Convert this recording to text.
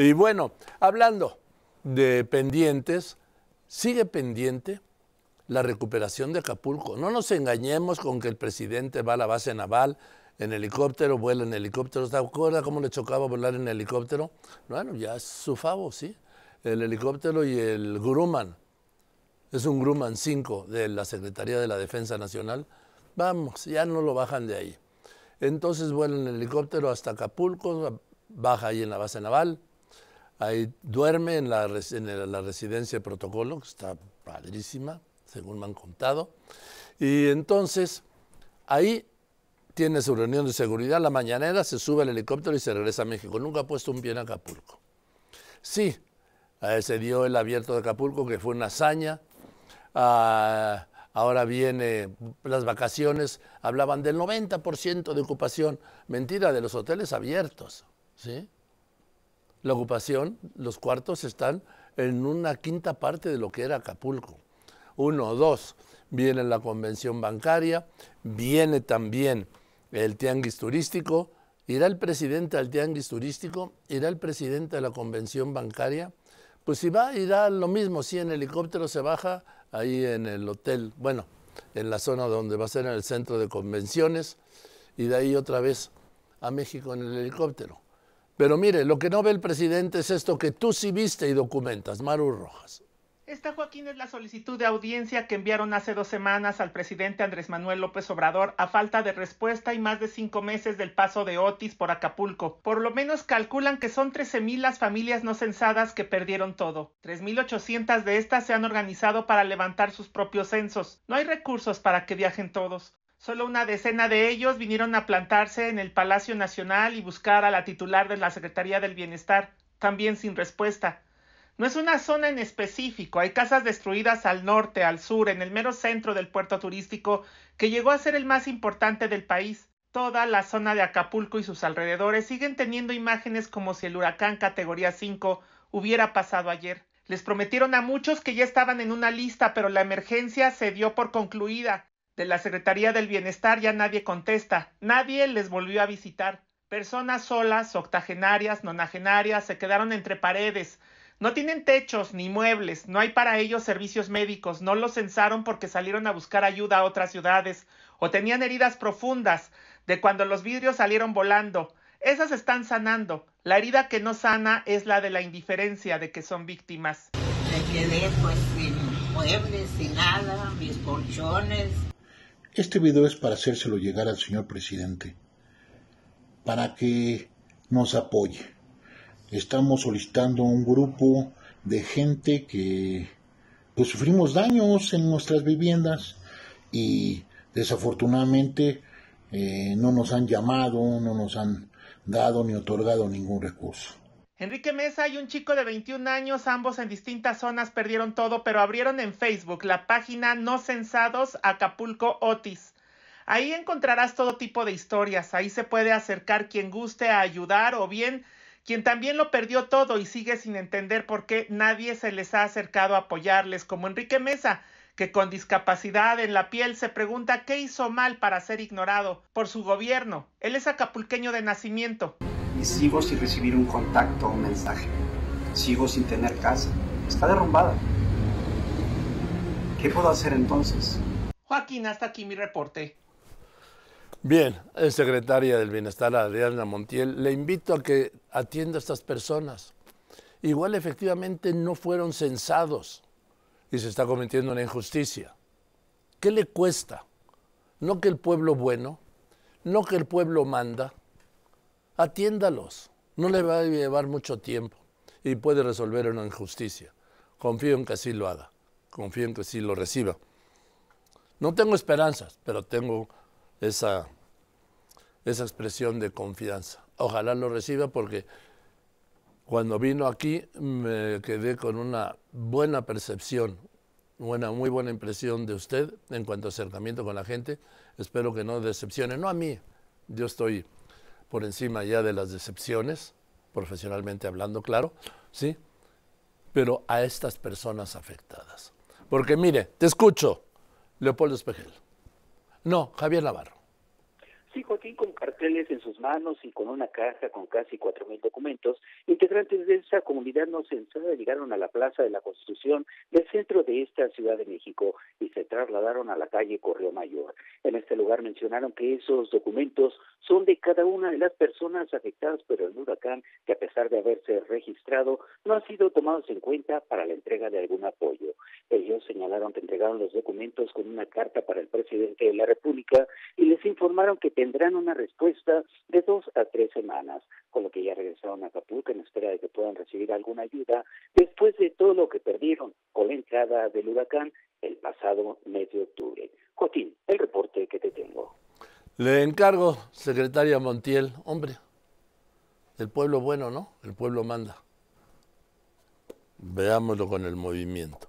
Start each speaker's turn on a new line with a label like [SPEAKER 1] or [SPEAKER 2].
[SPEAKER 1] Y bueno, hablando de pendientes, sigue pendiente la recuperación de Acapulco. No nos engañemos con que el presidente va a la base naval en helicóptero, vuela en helicóptero. ¿Te acuerdas cómo le chocaba volar en helicóptero? Bueno, ya es su favo, ¿sí? El helicóptero y el Grumman. Es un Grumman 5 de la Secretaría de la Defensa Nacional. Vamos, ya no lo bajan de ahí. Entonces vuela en helicóptero hasta Acapulco, baja ahí en la base naval, Ahí duerme en la, residencia de protocolo, que está padrísima, según me han contado. Y entonces, ahí tiene su reunión de seguridad, la mañanera se sube al helicóptero y se regresa a México. Nunca ha puesto un pie en Acapulco. Sí, se dio el abierto de Acapulco, que fue una hazaña. Ah, ahora viene las vacaciones, hablaban del 90% de ocupación. Mentira, de los hoteles abiertos. ¿sí? la ocupación, los cuartos están en una quinta parte de lo que era Acapulco. Uno, dos, viene la convención bancaria, viene también el tianguis turístico, irá el presidente al tianguis turístico, irá el presidente a la convención bancaria, pues si va, irá lo mismo, si en helicóptero se baja ahí en el hotel, bueno, en la zona donde va a ser en el centro de convenciones, y de ahí otra vez a México en el helicóptero. Pero mire, lo que no ve el presidente es esto que tú sí viste y documentas, Maru Rojas.
[SPEAKER 2] Esta, Joaquín, es la solicitud de audiencia que enviaron hace dos semanas al presidente Andrés Manuel López Obrador a falta de respuesta y más de cinco meses del paso de Otis por Acapulco. Por lo menos calculan que son 13.000 las familias no censadas que perdieron todo. 3.800 de estas se han organizado para levantar sus propios censos. No hay recursos para que viajen todos. Solo una decena de ellos vinieron a plantarse en el Palacio Nacional y buscar a la titular de la Secretaría del Bienestar, también sin respuesta. No es una zona en específico, hay casas destruidas al norte, al sur, en el mero centro del puerto turístico, que llegó a ser el más importante del país. Toda la zona de Acapulco y sus alrededores siguen teniendo imágenes como si el huracán categoría 5 hubiera pasado ayer. Les prometieron a muchos que ya estaban en una lista, pero la emergencia se dio por concluida de la Secretaría del Bienestar ya nadie contesta, nadie les volvió a visitar. Personas solas, octogenarias, nonagenarias, se quedaron entre paredes. No tienen techos ni muebles, no hay para ellos servicios médicos, no los censaron porque salieron a buscar ayuda a otras ciudades, o tenían heridas profundas de cuando los vidrios salieron volando. Esas están sanando. La herida que no sana es la de la indiferencia de que son víctimas. Me quedé pues sin muebles, sin nada, mis colchones.
[SPEAKER 1] Este video es para hacérselo llegar al señor presidente, para que nos apoye. Estamos solicitando un grupo de gente que pues, sufrimos daños en nuestras viviendas y desafortunadamente eh, no nos han llamado, no nos han dado ni otorgado ningún recurso.
[SPEAKER 2] Enrique Mesa y un chico de 21 años, ambos en distintas zonas, perdieron todo, pero abrieron en Facebook la página No Censados Acapulco Otis. Ahí encontrarás todo tipo de historias, ahí se puede acercar quien guste a ayudar o bien quien también lo perdió todo y sigue sin entender por qué nadie se les ha acercado a apoyarles, como Enrique Mesa, que con discapacidad en la piel se pregunta qué hizo mal para ser ignorado por su gobierno. Él es acapulqueño de nacimiento
[SPEAKER 3] y sigo sin recibir un contacto o un mensaje. Sigo sin tener casa. Está derrumbada. ¿Qué
[SPEAKER 2] puedo hacer entonces? Joaquín, hasta aquí mi reporte.
[SPEAKER 1] Bien, el secretaria del Bienestar Adriana Montiel. Le invito a que atienda a estas personas. Igual efectivamente no fueron censados y se está cometiendo una injusticia. ¿Qué le cuesta? No que el pueblo bueno, no que el pueblo manda, atiéndalos. No le va a llevar mucho tiempo y puede resolver una injusticia. Confío en que así lo haga, confío en que sí lo reciba. No tengo esperanzas, pero tengo esa, esa expresión de confianza. Ojalá lo reciba porque cuando vino aquí me quedé con una buena percepción, buena, muy buena impresión de usted en cuanto a acercamiento con la gente. Espero que no decepcione, no a mí, yo estoy por encima ya de las decepciones, profesionalmente hablando, claro, ¿sí? Pero a estas personas afectadas. Porque mire, te escucho, Leopoldo Espejel. No, Javier Navarro.
[SPEAKER 3] Sí, Joaquín, con carteles en sus manos y con una caja con casi cuatro mil documentos, integrantes de esa comunidad no censada llegaron a la Plaza de la Constitución del centro de esta Ciudad de México y se trasladaron a la calle Correo Mayor. En este lugar mencionaron que esos documentos son de cada una de las personas afectadas por el huracán, que a pesar de haberse registrado, no han sido tomados en cuenta para la entrega de algún apoyo. Ellos señalaron que entregaron los documentos con una carta para el presidente de la República y les informaron que tendrán una respuesta de dos a tres semanas, con lo que ya regresaron a Acapulco en espera de que puedan recibir alguna ayuda después de todo lo que perdieron con la entrada del huracán el pasado mes de octubre. Jotín, el reporte que te tengo.
[SPEAKER 1] Le encargo, secretaria Montiel, hombre, el pueblo bueno, ¿no? El pueblo manda. Veámoslo con el movimiento.